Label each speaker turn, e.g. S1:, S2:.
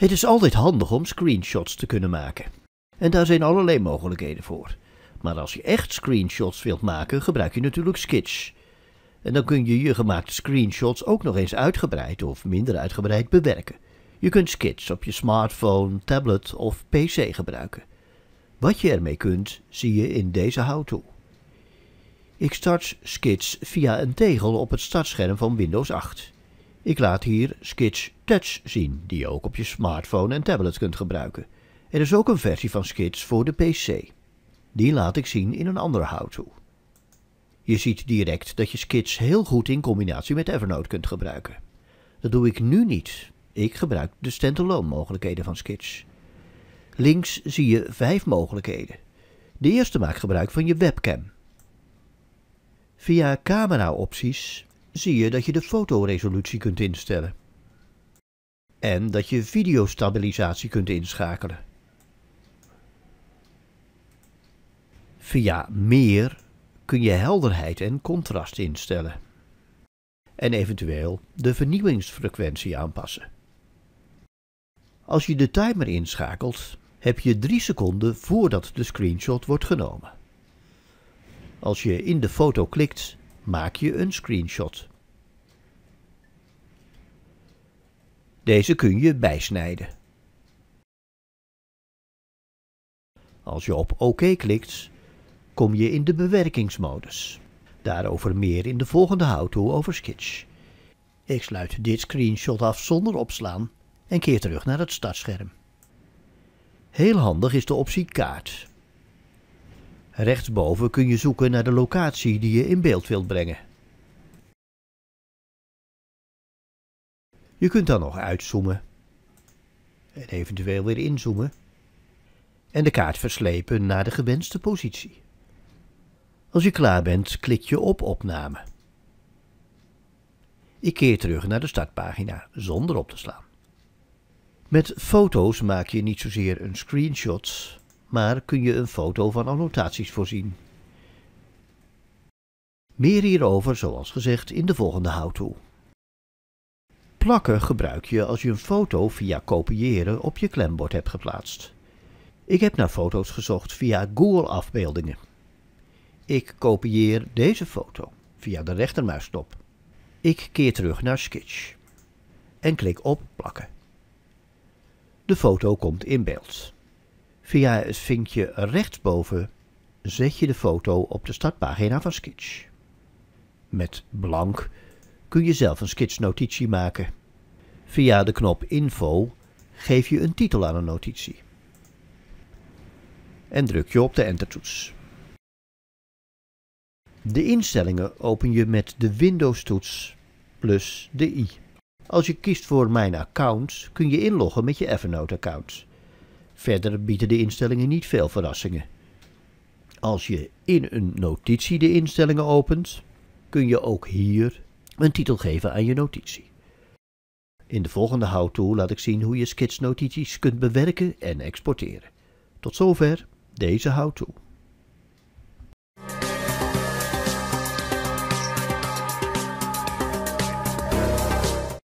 S1: Het is altijd handig om screenshots te kunnen maken. En daar zijn allerlei mogelijkheden voor. Maar als je echt screenshots wilt maken, gebruik je natuurlijk Sketch. En dan kun je je gemaakte screenshots ook nog eens uitgebreid of minder uitgebreid bewerken. Je kunt Sketch op je smartphone, tablet of pc gebruiken. Wat je ermee kunt, zie je in deze how-to. Ik start Sketch via een tegel op het startscherm van Windows 8. Ik laat hier Sketch Touch zien, die je ook op je smartphone en tablet kunt gebruiken. Er is ook een versie van Sketch voor de PC. Die laat ik zien in een andere how-to. Je ziet direct dat je Sketch heel goed in combinatie met Evernote kunt gebruiken. Dat doe ik nu niet. Ik gebruik de standalone mogelijkheden van Sketch. Links zie je vijf mogelijkheden. De eerste maakt gebruik van je webcam. Via camera-opties zie je dat je de fotoresolutie kunt instellen. En dat je videostabilisatie kunt inschakelen. Via meer kun je helderheid en contrast instellen. En eventueel de vernieuwingsfrequentie aanpassen. Als je de timer inschakelt, heb je 3 seconden voordat de screenshot wordt genomen. Als je in de foto klikt, maak je een screenshot. Deze kun je bijsnijden. Als je op OK klikt, kom je in de bewerkingsmodus. Daarover meer in de volgende how-to over Sketch. Ik sluit dit screenshot af zonder opslaan en keer terug naar het startscherm. Heel handig is de optie kaart, Rechtsboven kun je zoeken naar de locatie die je in beeld wilt brengen. Je kunt dan nog uitzoomen en eventueel weer inzoomen en de kaart verslepen naar de gewenste positie. Als je klaar bent, klik je op opname. Ik keer terug naar de startpagina zonder op te slaan. Met foto's maak je niet zozeer een screenshot, maar kun je een foto van annotaties voorzien. Meer hierover, zoals gezegd, in de volgende how-to. Plakken gebruik je als je een foto via kopiëren op je klembord hebt geplaatst. Ik heb naar foto's gezocht via Google afbeeldingen. Ik kopieer deze foto via de rechtermuisknop. Ik keer terug naar Sketch en klik op plakken. De foto komt in beeld. Via het vinkje rechtsboven zet je de foto op de startpagina van Sketch. Met blank kun je zelf een sketsnotitie maken. Via de knop Info geef je een titel aan een notitie. En druk je op de Enter-toets. De instellingen open je met de Windows-toets plus de i. Als je kiest voor Mijn account kun je inloggen met je Evernote-account. Verder bieden de instellingen niet veel verrassingen. Als je in een notitie de instellingen opent, kun je ook hier een titel geven aan je notitie. In de volgende how-to laat ik zien hoe je skits notities kunt bewerken en exporteren. Tot zover deze how-to.